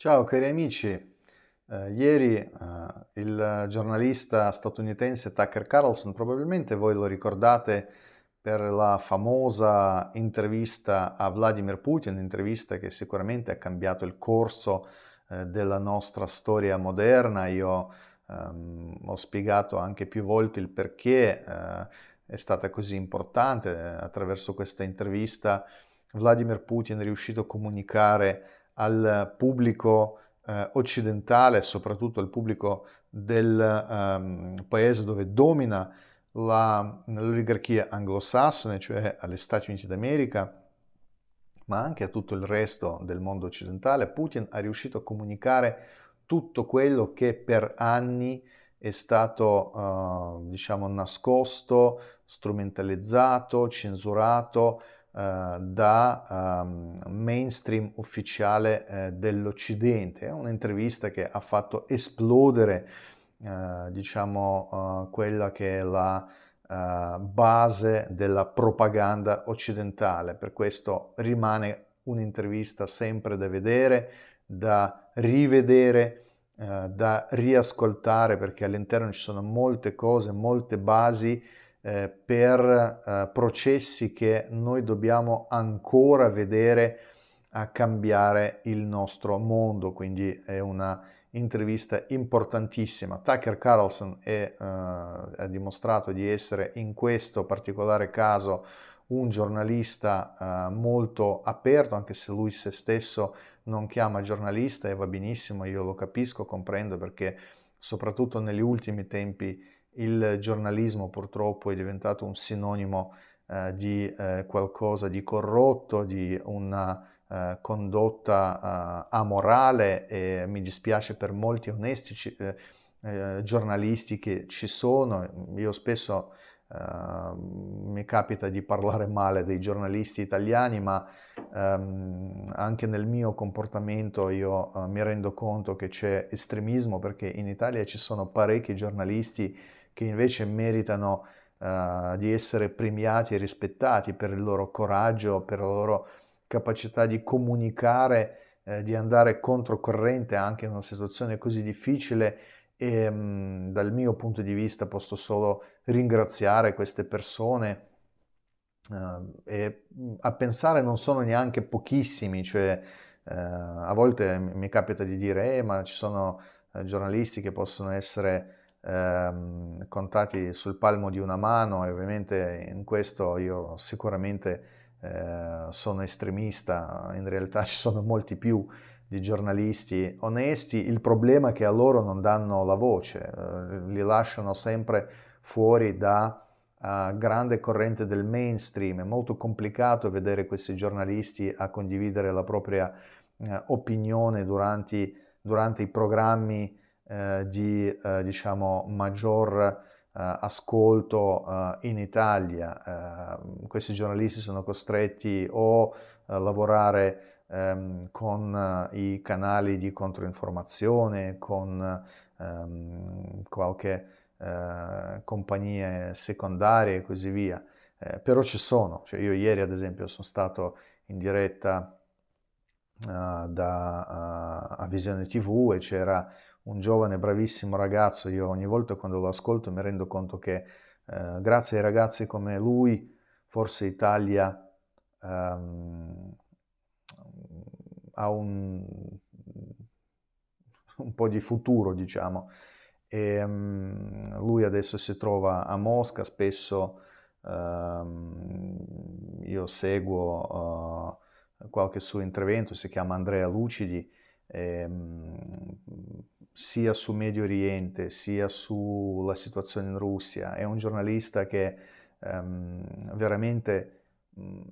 Ciao cari amici, eh, ieri eh, il giornalista statunitense Tucker Carlson, probabilmente voi lo ricordate per la famosa intervista a Vladimir Putin, intervista che sicuramente ha cambiato il corso eh, della nostra storia moderna. Io ehm, ho spiegato anche più volte il perché eh, è stata così importante eh, attraverso questa intervista. Vladimir Putin è riuscito a comunicare al pubblico eh, occidentale, soprattutto al pubblico del ehm, paese dove domina la, l'oligarchia anglosassone, cioè agli Stati Uniti d'America, ma anche a tutto il resto del mondo occidentale, Putin ha riuscito a comunicare tutto quello che per anni è stato eh, diciamo nascosto, strumentalizzato, censurato, eh, da um, mainstream ufficiale eh, dell'Occidente. È un'intervista che ha fatto esplodere, eh, diciamo, eh, quella che è la eh, base della propaganda occidentale. Per questo rimane un'intervista sempre da vedere, da rivedere, eh, da riascoltare, perché all'interno ci sono molte cose, molte basi eh, per eh, processi che noi dobbiamo ancora vedere a cambiare il nostro mondo, quindi è una intervista importantissima. Tucker Carlson è, eh, ha dimostrato di essere in questo particolare caso un giornalista eh, molto aperto, anche se lui se stesso non chiama giornalista e va benissimo, io lo capisco, comprendo perché soprattutto negli ultimi tempi il giornalismo purtroppo è diventato un sinonimo eh, di eh, qualcosa di corrotto, di una eh, condotta eh, amorale e mi dispiace per molti onesti ci, eh, eh, giornalisti che ci sono. Io spesso ehm, mi capita di parlare male dei giornalisti italiani, ma ehm, anche nel mio comportamento io mi rendo conto che c'è estremismo perché in Italia ci sono parecchi giornalisti che invece meritano uh, di essere premiati e rispettati per il loro coraggio, per la loro capacità di comunicare, eh, di andare controcorrente anche in una situazione così difficile e mh, mm, dal mio punto di vista posso solo ringraziare queste persone uh, e mm, a pensare non sono neanche pochissimi, cioè uh, a volte mi capita di dire eh, ma ci sono giornalisti che possono essere ehm, contati sul palmo di una mano e ovviamente in questo io sicuramente eh, sono estremista, in realtà ci sono molti più di giornalisti onesti, il problema è che a loro non danno la voce, eh, li lasciano sempre fuori da eh, grande corrente del mainstream, è molto complicato vedere questi giornalisti a condividere la propria eh, opinione durante, durante i programmi eh, di eh, diciamo, maggior eh, ascolto eh, in Italia. questi giornalisti sono costretti o a lavorare ehm, con i canali di controinformazione, con ehm, qualche compagnia secondaria e così via. Eh, però ci sono, cioè, io ieri ad esempio sono stato in diretta uh, da, uh, a Visione TV e c'era un giovane bravissimo ragazzo, io ogni volta quando lo ascolto mi rendo conto che eh, grazie ai ragazzi come lui forse Italia ehm, ha un, un, po' di futuro, diciamo. E, um, lui adesso si trova a Mosca, spesso um, io seguo uh, qualche suo intervento, si chiama Andrea Lucidi, e, um, sia su Medio Oriente sia sulla situazione in Russia, è un giornalista che ehm, veramente mh,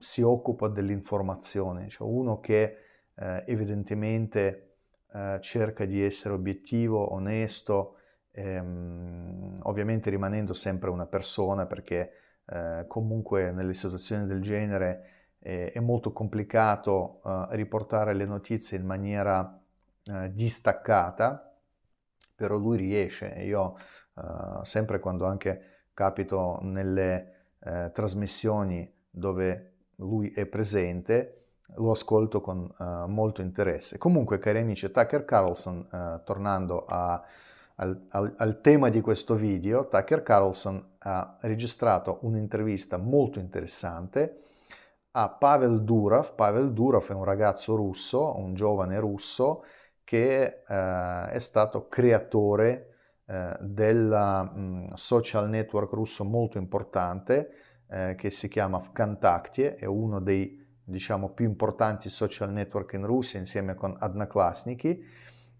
si occupa dell'informazione, cioè uno che eh, evidentemente eh, cerca di essere obiettivo, onesto, ehm, ovviamente rimanendo sempre una persona perché eh, comunque nelle situazioni del genere eh, è molto complicato eh, riportare le notizie in maniera eh, distaccata, però lui riesce e io eh, sempre quando anche capito nelle eh, trasmissioni dove lui è presente, lo ascolto con eh, molto interesse. Comunque, cari amici, Tucker Carlson, tornando a... Al, al, al, tema di questo video, Tucker Carlson ha registrato un'intervista molto interessante a Pavel Durov. Pavel Durov è un ragazzo russo, un giovane russo che eh, è stato creatore eh, del mm, social network russo molto importante eh, che si chiama Vkontakte, è uno dei diciamo, più importanti social network in Russia insieme con Adnaklassniki.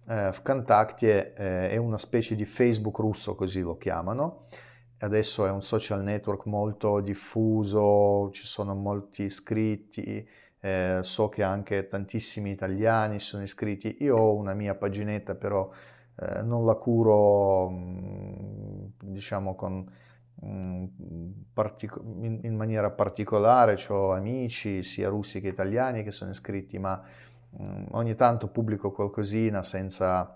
Eh, Vkontakte eh, è una specie di Facebook russo, così lo chiamano. Adesso è un social network molto diffuso, ci sono molti iscritti, eh, so che anche tantissimi italiani sono iscritti, io ho una mia paginetta però eh, non la curo mm, diciamo con, mm, in, maniera particolare, ho amici sia russi che italiani che sono iscritti, ma mm, ogni tanto pubblico qualcosina senza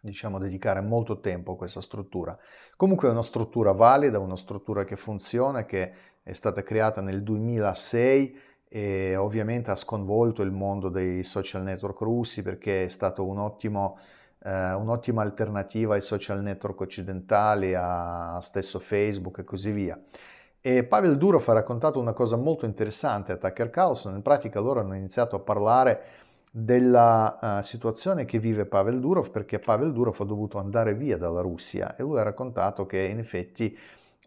diciamo dedicare molto tempo a questa struttura. Comunque è una struttura valida, una struttura che funziona, che è stata creata nel 2006 e ovviamente ha sconvolto il mondo dei social network russi perché è stato un eh, un'ottima alternativa ai social network occidentali, a, stesso Facebook e così via. E Pavel Durov ha raccontato una cosa molto interessante a Tucker Carlson, in pratica loro hanno iniziato a parlare della uh, situazione che vive Pavel Durov perché Pavel Durov ha dovuto andare via dalla Russia e lui ha raccontato che in effetti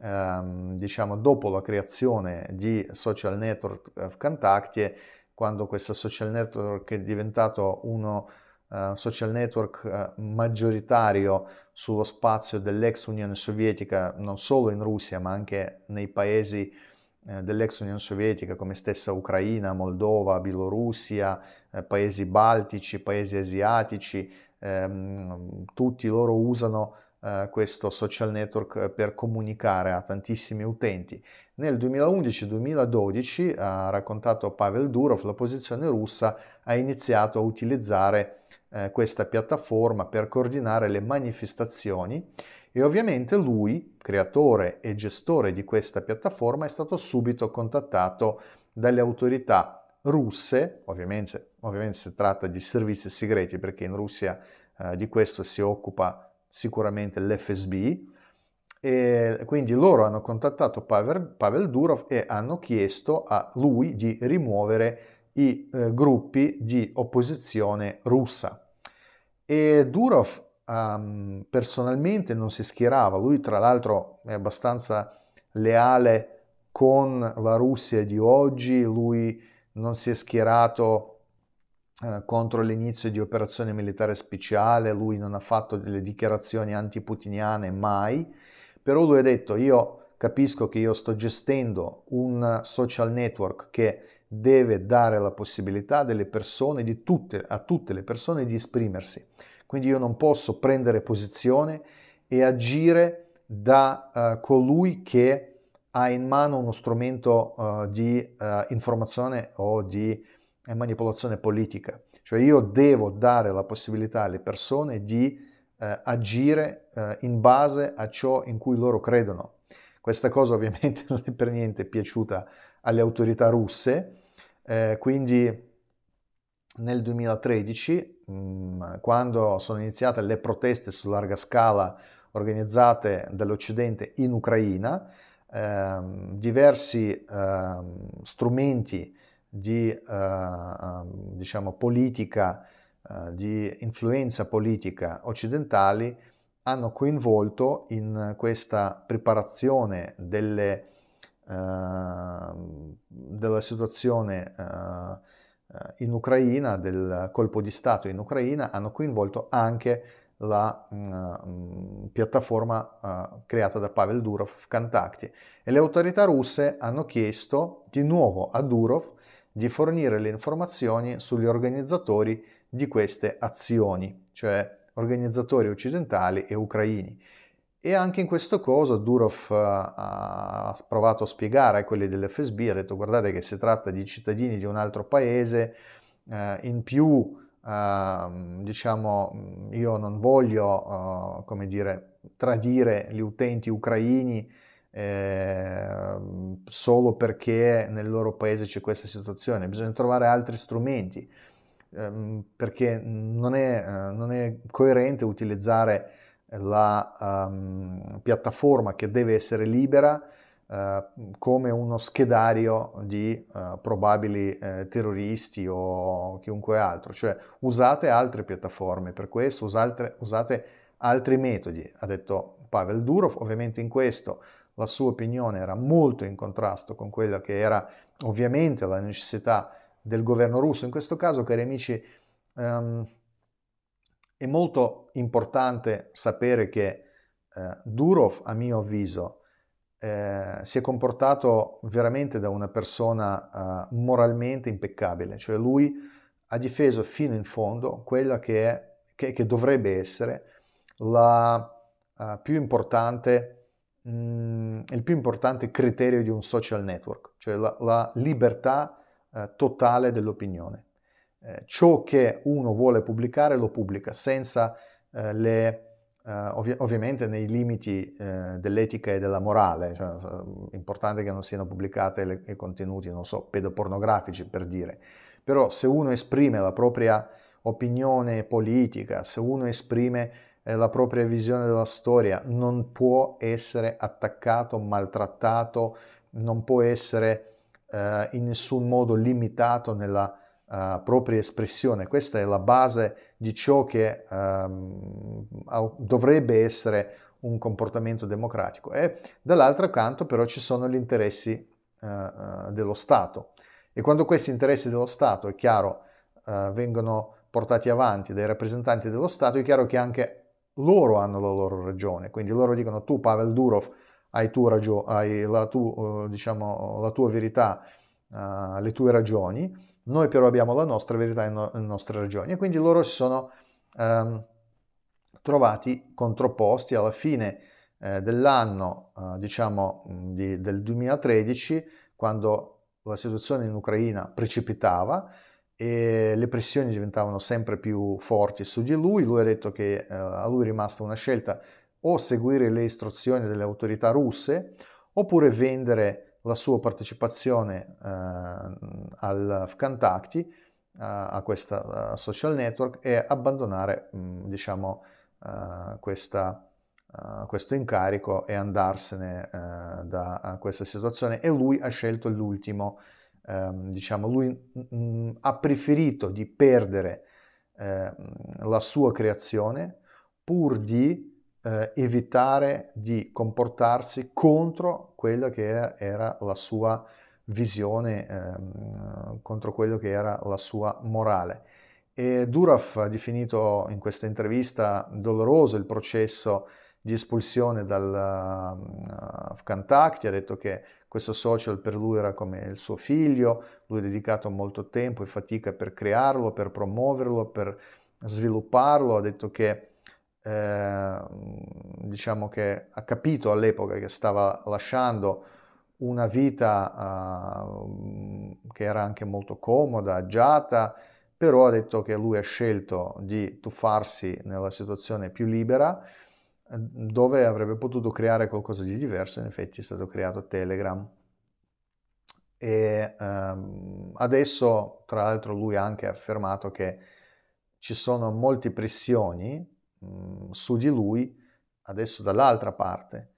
ehm, diciamo dopo la creazione di social network VKontakte, quando questo social network è diventato uno eh, social network eh, maggioritario sullo spazio dell'ex Unione Sovietica, non solo in Russia ma anche nei paesi eh, dell'ex Unione Sovietica come stessa Ucraina, Moldova, Bielorussia, eh, paesi baltici, paesi asiatici, ehm, tutti loro usano eh, questo social network eh, per comunicare a tantissimi utenti. Nel 2011-2012, ha raccontato Pavel Durov, la posizione russa ha iniziato a utilizzare eh, questa piattaforma per coordinare le manifestazioni e ovviamente lui, creatore e gestore di questa piattaforma, è stato subito contattato dalle autorità russe, ovviamente, ovviamente si tratta di servizi segreti perché in Russia eh, di questo si occupa sicuramente l'FSB, e quindi loro hanno contattato Pavel, Pavel, Durov e hanno chiesto a lui di rimuovere i eh, gruppi di opposizione russa. E Durov um, personalmente non si schierava, lui tra l'altro è abbastanza leale con la Russia di oggi, lui non si è schierato eh, contro l'inizio di operazione militare speciale, lui non ha fatto delle dichiarazioni antiputiniane mai, però lui ha detto io capisco che io sto gestendo un social network che deve dare la possibilità persone, tutte, a tutte le persone di esprimersi, quindi io non posso prendere posizione e agire da uh, colui che ha in mano uno strumento uh, di uh, informazione o di è manipolazione politica. Cioè io devo dare la possibilità alle persone di eh, agire eh, in base a ciò in cui loro credono. Questa cosa ovviamente non è per niente piaciuta alle autorità russe, eh, quindi nel 2013, mh, mm, quando sono iniziate le proteste su larga scala organizzate dall'Occidente in Ucraina, ehm, diversi ehm, strumenti di eh, ehm, diciamo, politica, eh, di influenza politica occidentali hanno coinvolto in questa preparazione delle, eh, della situazione eh, in Ucraina, del colpo di Stato in Ucraina, hanno coinvolto anche la mh, mm, piattaforma uh, creata da Pavel Durov, VKontakte. E le autorità russe hanno chiesto di nuovo a Durov di fornire le informazioni sugli organizzatori di queste azioni, cioè organizzatori occidentali e ucraini. E anche in questo caso Durov eh, ha provato a spiegare a quelli dell'FSB, ha detto guardate che si tratta di cittadini di un altro paese, eh, in più eh, diciamo io non voglio eh, come dire, tradire gli utenti ucraini eh, solo perché nel loro paese c'è questa situazione, bisogna trovare altri strumenti ehm, perché non è, eh, non è, coerente utilizzare la um, piattaforma che deve essere libera eh, come uno schedario di uh, probabili uh, terroristi o chiunque altro. Cioè usate altre piattaforme per questo, usate, usate altri metodi, ha detto Pavel Durov. Ovviamente in questo la sua opinione era molto in contrasto con quella che era ovviamente la necessità del governo russo. In questo caso, cari amici, ehm, è molto importante sapere che eh, Durov, a mio avviso, eh, si è comportato veramente da una persona eh, moralmente impeccabile, cioè lui ha difeso fino in fondo quella che, è, che, che dovrebbe essere la eh, più importante Mm, il più importante criterio di un social network, cioè la, la libertà eh, totale dell'opinione. Eh, ciò che uno vuole pubblicare lo pubblica senza eh, le... Uh, eh, ovvi- ovviamente nei limiti uh, dell'etica e della morale, cioè, è eh, importante che non siano pubblicati i contenuti, non so, pedopornografici per dire, però se uno esprime la propria opinione politica, se uno esprime eh, la propria visione della storia, non può essere attaccato, maltrattato, non può essere eh, in nessun modo limitato nella eh, propria espressione. Questa è la base di ciò che eh, dovrebbe essere un comportamento democratico. E dall'altro canto però ci sono gli interessi eh, eh, dello Stato. E quando questi interessi dello Stato, è chiaro, vengono portati avanti dai rappresentanti dello Stato, è chiaro che anche loro hanno la loro ragione, quindi loro dicono tu Pavel Durov hai, tu ragio- hai la, tu, eh, diciamo, la, tua verità, uh, le tue ragioni, noi però abbiamo la nostra verità e no- le nostre ragioni e quindi loro si sono um, trovati controposti alla fine eh, dell'anno, uh, diciamo, di, del 2013, quando la situazione in Ucraina precipitava, e le pressioni diventavano sempre più forti su di lui. Lui ha detto che eh, a lui è rimasta una scelta o seguire le istruzioni delle autorità russe oppure vendere la sua partecipazione eh, al Vkantakti, eh, a questa eh, social network, e abbandonare mh, mm, diciamo, eh, questa, eh, questo incarico e andarsene da questa situazione. E lui ha scelto l'ultimo. Ehm, diciamo, lui mh, mm, mm, ha preferito di perdere eh, la sua creazione pur di eh, evitare di comportarsi contro quella che era, era la sua visione, ehm, contro quello che era la sua morale. E Duraf ha definito in questa intervista doloroso il processo di espulsione dal uh, eh, VKontakte, ha detto che questo social per lui era come il suo figlio, lui ha dedicato molto tempo e fatica per crearlo, per promuoverlo, per svilupparlo, ha detto che eh, diciamo che ha capito all'epoca che stava lasciando una vita eh, che era anche molto comoda, agiata, però ha detto che lui ha scelto di tuffarsi nella situazione più libera dove avrebbe potuto creare qualcosa di diverso, in effetti è stato creato Telegram. E ehm, adesso, tra l'altro, lui ha anche affermato che ci sono molte pressioni mh, mm, su di lui, adesso dall'altra parte.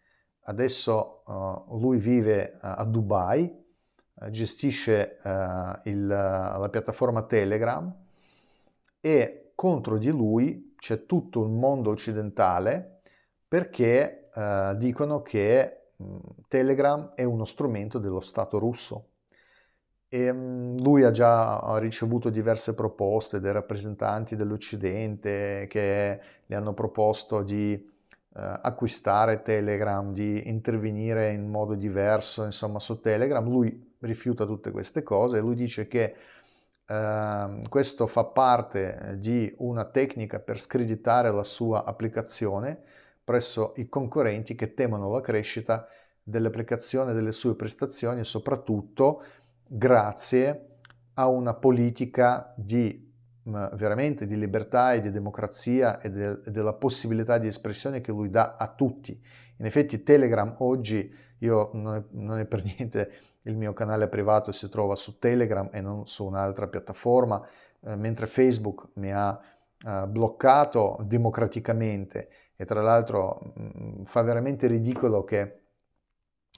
Adesso uh, lui vive uh, a Dubai, uh, gestisce eh, il, la piattaforma Telegram e contro di lui c'è tutto il mondo occidentale perché eh, dicono che mh, Telegram è uno strumento dello Stato russo. E, mh, lui ha già ricevuto diverse proposte dei rappresentanti dell'Occidente che gli hanno proposto di Uh, acquistare Telegram, di intervenire in modo diverso, insomma, su Telegram. Lui rifiuta tutte queste cose e lui dice che uh, questo fa parte eh, di una tecnica per screditare la sua applicazione presso i concorrenti che temono la crescita dell'applicazione delle sue prestazioni, e soprattutto grazie a una politica di mm, veramente di libertà e di democrazia e, de, e, della possibilità di espressione che lui dà a tutti. In effetti Telegram oggi, io non è, non è per niente il mio canale privato si trova su Telegram e non su un'altra piattaforma, eh, mentre Facebook mi ha eh, bloccato democraticamente e tra l'altro mh, mm, fa veramente ridicolo che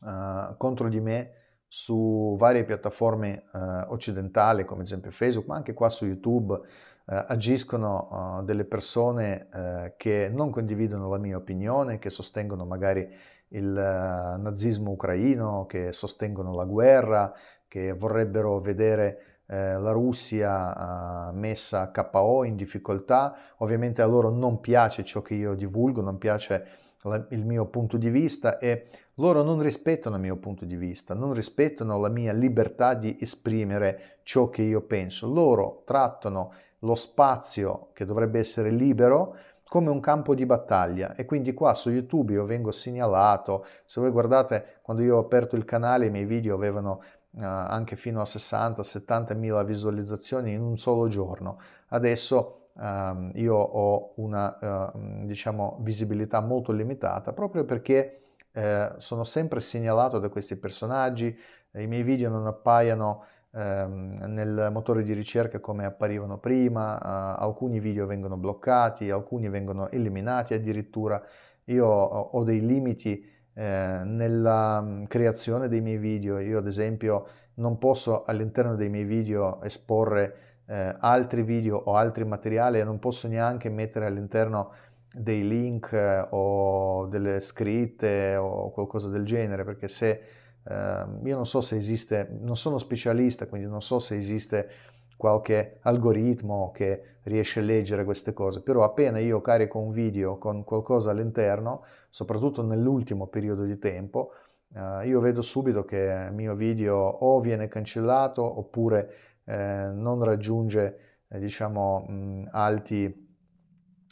uh, contro di me su varie piattaforme uh, occidentali come ad esempio Facebook, ma anche qua su YouTube, uh, agiscono delle persone che non condividono la mia opinione, che sostengono magari il nazismo ucraino, che sostengono la guerra, che vorrebbero vedere eh, la Russia eh, messa KO in difficoltà, ovviamente a loro non piace ciò che io divulgo, non piace la, il mio punto di vista e loro non rispettano il mio punto di vista, non rispettano la mia libertà di esprimere ciò che io penso, loro trattano lo spazio che dovrebbe essere libero come un campo di battaglia e quindi qua su YouTube io vengo segnalato, se voi guardate quando io ho aperto il canale i miei video avevano eh, anche fino a 60-70 mila visualizzazioni in un solo giorno. Adesso um, io ho una uh, diciamo, visibilità molto limitata proprio perché eh, sono sempre segnalato da questi personaggi, eh, i miei video non appaiono ehm, nel motore di ricerca come apparivano prima, eh, alcuni video vengono bloccati, alcuni vengono eliminati addirittura, io ho, ho dei limiti eh, nella mm, creazione dei miei video. Io ad esempio non posso all'interno dei miei video esporre eh, altri video o altri materiali e non posso neanche mettere all'interno dei link eh, o delle scritte o qualcosa del genere perché se ehm, io non so se esiste, non sono specialista quindi non so se esiste qualche algoritmo che riesce a leggere queste cose, però appena io carico un video con qualcosa all'interno, soprattutto nell'ultimo periodo di tempo, eh, io vedo subito che il mio video o viene cancellato oppure eh, non raggiunge eh, diciamo mh, alti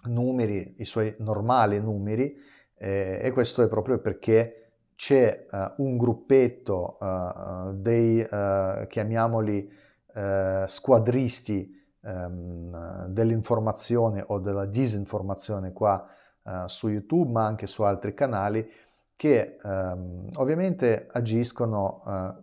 numeri, i suoi normali numeri eh, e questo è proprio perché c'è eh, un gruppetto eh, dei chiamiamoli eh, squadristi ehm, dell'informazione o della disinformazione qua eh, su YouTube, ma anche su altri canali, che ehm, ovviamente agiscono eh,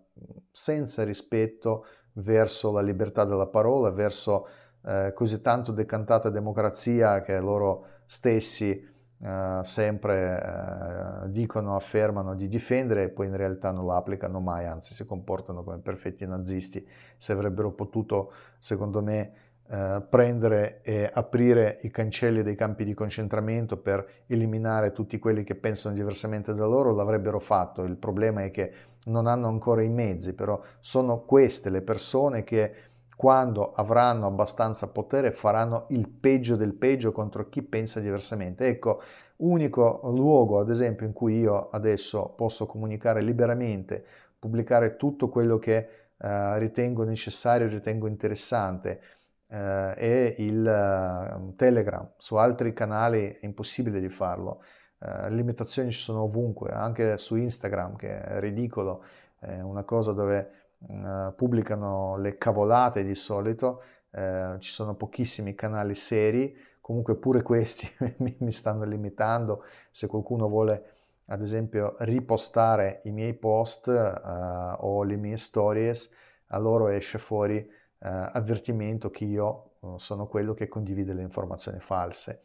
senza rispetto verso la libertà della parola, verso eh, così tanto decantata democrazia che loro stessi eh, sempre eh, dicono, affermano di difendere e poi in realtà non lo applicano mai, anzi si comportano come perfetti nazisti. Se avrebbero potuto, secondo me, eh, prendere e aprire i cancelli dei campi di concentramento per eliminare tutti quelli che pensano diversamente da loro, l'avrebbero fatto. Il problema è che non hanno ancora i mezzi, però sono queste le persone che quando avranno abbastanza potere faranno il peggio del peggio contro chi pensa diversamente. Ecco, unico luogo, ad esempio, in cui io adesso posso comunicare liberamente, pubblicare tutto quello che eh, ritengo necessario, ritengo interessante, eh, è il eh, Telegram. Su altri canali è impossibile di farlo. Eh, limitazioni ci sono ovunque, anche su Instagram, che è ridicolo, è una cosa dove Mm, eh, pubblicano le cavolate di solito, eh, ci sono pochissimi canali seri, comunque pure questi mi stanno limitando, se qualcuno vuole ad esempio ripostare i miei post eh, o le mie stories, a loro esce fuori eh, avvertimento che io eh, sono quello che condivide le informazioni false.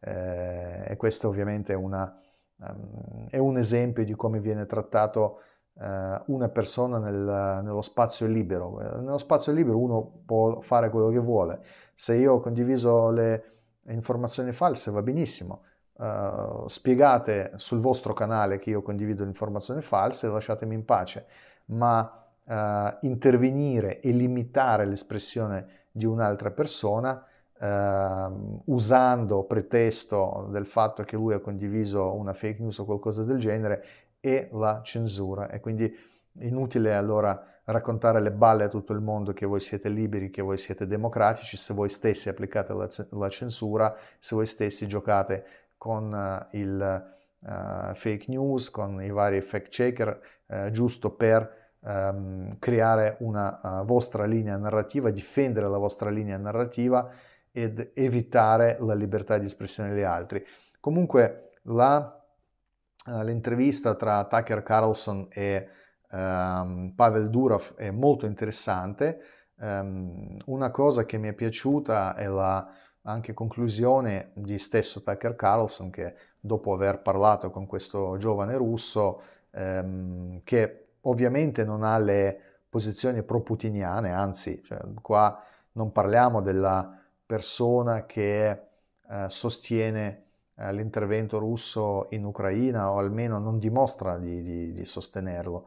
e questo ovviamente è, una, um, è un esempio di come viene trattato eh, una persona nel, nello spazio libero. Eh, nello spazio libero uno può fare quello che vuole. Se io ho condiviso le informazioni false va benissimo. Uh, spiegate sul vostro canale che io condivido le informazioni false e lasciatemi in pace. Ma uh, intervenire e limitare l'espressione di un'altra persona Uh, usando pretesto del fatto che lui ha condiviso una fake news o qualcosa del genere e la censura. E quindi inutile allora raccontare le balle a tutto il mondo che voi siete liberi, che voi siete democratici, se voi stessi applicate la, la censura, se voi stessi giocate con uh, il uh, fake news, con i vari fact checker, uh, giusto per um, creare una vostra linea narrativa, difendere la vostra linea narrativa ed evitare la libertà di espressione degli altri. Comunque la eh, l'intervista tra Tucker Carlson e um, Pavel Durov è molto interessante. Um, una cosa che mi è piaciuta è la anche conclusione di stesso Tucker Carlson che dopo aver parlato con questo giovane russo ehm, che ovviamente non ha le posizioni pro-putiniane, anzi cioè, qua non parliamo della persona che eh, sostiene eh, l'intervento russo in Ucraina o almeno non dimostra di, di, di sostenerlo.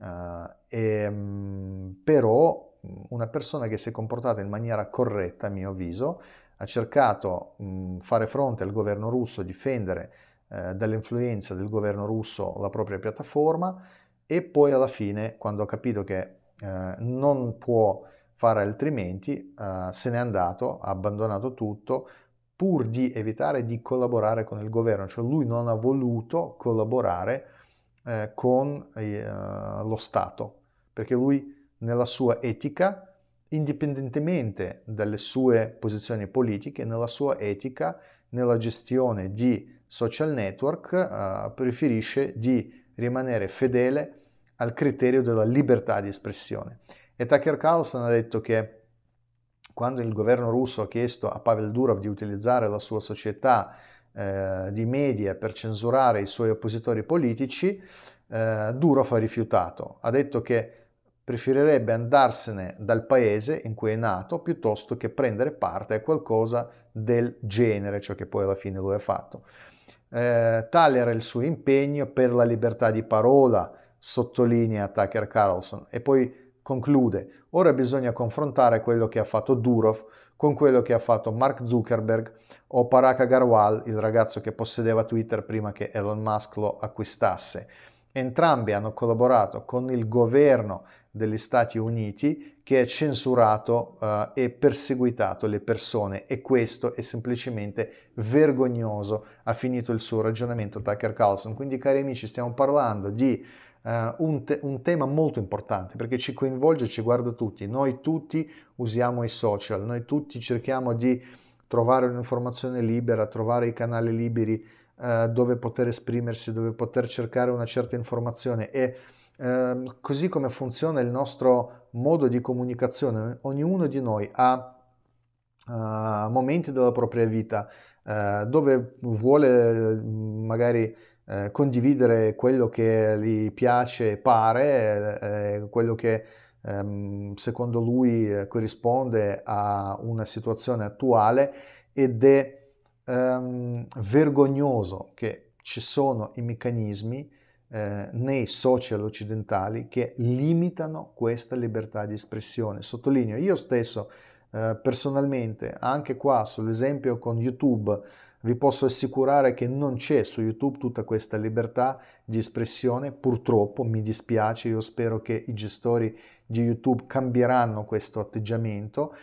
Uh, e, mm, però mm, una persona che si è comportata in maniera corretta, a mio avviso, ha cercato di mm, fare fronte al governo russo, difendere eh, dall'influenza del governo russo la propria piattaforma e poi alla fine, quando ha capito che eh, non può fare altrimenti, eh, se n'è andato, ha abbandonato tutto, pur di evitare di collaborare con il governo, cioè lui non ha voluto collaborare eh, con eh, lo Stato, perché lui nella sua etica, indipendentemente dalle sue posizioni politiche, nella sua etica, nella gestione di social network, eh, preferisce di rimanere fedele al criterio della libertà di espressione. E Tucker Carlson ha detto che quando il governo russo ha chiesto a Pavel Durov di utilizzare la sua società eh, di media per censurare i suoi oppositori politici, eh, Durov ha rifiutato, ha detto che preferirebbe andarsene dal paese in cui è nato piuttosto che prendere parte a qualcosa del genere, ciò che poi alla fine lui ha fatto. Eh, tale era il suo impegno per la libertà di parola, sottolinea Tucker Carlson, e poi Conclude, ora bisogna confrontare quello che ha fatto Durov con quello che ha fatto Mark Zuckerberg o Parag Agarwal, il ragazzo che possedeva Twitter prima che Elon Musk lo acquistasse. Entrambi hanno collaborato con il governo degli Stati Uniti che ha censurato uh, e perseguitato le persone e questo è semplicemente vergognoso. Ha finito il suo ragionamento Tucker Carlson. Quindi cari amici, stiamo parlando di uh, un, te- un, tema molto importante perché ci coinvolge, ci guarda tutti. Noi tutti usiamo i social, noi tutti cerchiamo di trovare un'informazione libera, trovare i canali liberi uh, dove poter esprimersi, dove poter cercare una certa informazione e uh, così come funziona il nostro modo di comunicazione, ognuno di noi ha eh, momenti della propria vita dove vuole mm, magari eh, condividere quello che gli piace e pare, eh, eh quello che ehm, secondo lui eh, corrisponde a una situazione attuale ed è ehm, vergognoso che ci sono i meccanismi nei social occidentali che limitano questa libertà di espressione. Sottolineo, io stesso personalmente, anche qua sull'esempio con YouTube, vi posso assicurare che non c'è su YouTube tutta questa libertà di espressione, purtroppo mi dispiace, io spero che i gestori di YouTube cambieranno questo atteggiamento.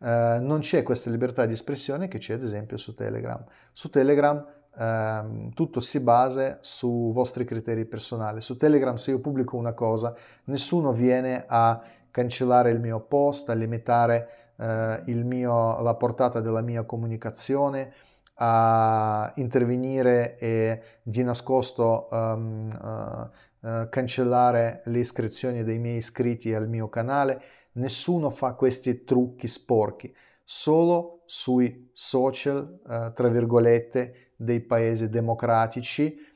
Eh, non c'è questa libertà di espressione che c'è ad esempio su Telegram. Su Telegram eh, tutto si basa su vostri criteri personali. Su Telegram se io pubblico una cosa, nessuno viene a cancellare il mio post, a limitare eh, mio, la portata della mia comunicazione a intervenire e di nascosto um, uh, uh, cancellare le iscrizioni dei miei iscritti al mio canale. Nessuno fa questi trucchi sporchi, solo sui social, uh, tra virgolette, dei paesi democratici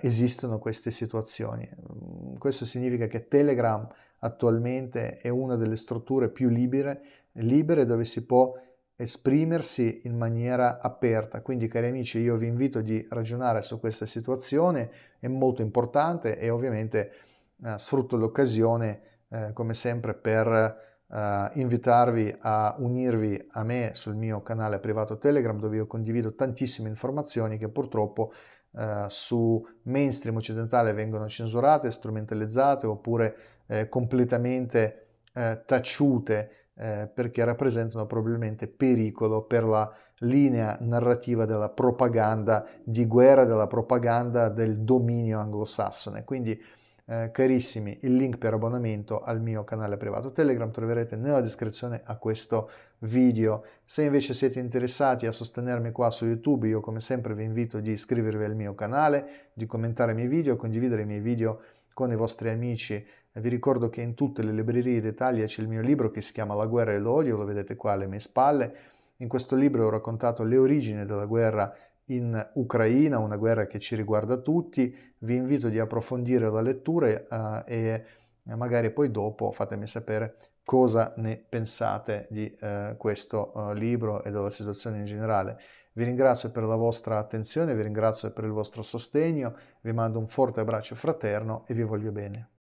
esistono queste situazioni. Mm, questo significa che Telegram attualmente è una delle strutture più libere, libere dove si può esprimersi in maniera aperta. Quindi cari amici io vi invito di ragionare su questa situazione, è molto importante e ovviamente eh, sfrutto l'occasione eh, come sempre per eh, invitarvi a unirvi a me sul mio canale privato Telegram dove io condivido tantissime informazioni che purtroppo eh, su mainstream occidentale vengono censurate, strumentalizzate oppure eh, completamente eh, taciute eh, perché rappresentano probabilmente pericolo per la linea narrativa della propaganda di guerra, della propaganda del dominio anglosassone. Quindi, eh, carissimi, il link per abbonamento al mio canale privato Telegram troverete nella descrizione a questo video. Se invece siete interessati a sostenermi qua su YouTube, io come sempre vi invito di iscrivervi al mio canale, di commentare i miei video, condividere i miei video con i vostri amici vi ricordo che in tutte le librerie d'Italia c'è il mio libro che si chiama La guerra e l'odio, lo vedete qua alle mie spalle. In questo libro ho raccontato le origini della guerra in Ucraina, una guerra che ci riguarda tutti. Vi invito di approfondire la lettura eh, e magari poi dopo fatemi sapere cosa ne pensate di eh, questo eh, libro e della situazione in generale. Vi ringrazio per la vostra attenzione, vi ringrazio per il vostro sostegno, vi mando un forte abbraccio fraterno e vi voglio bene.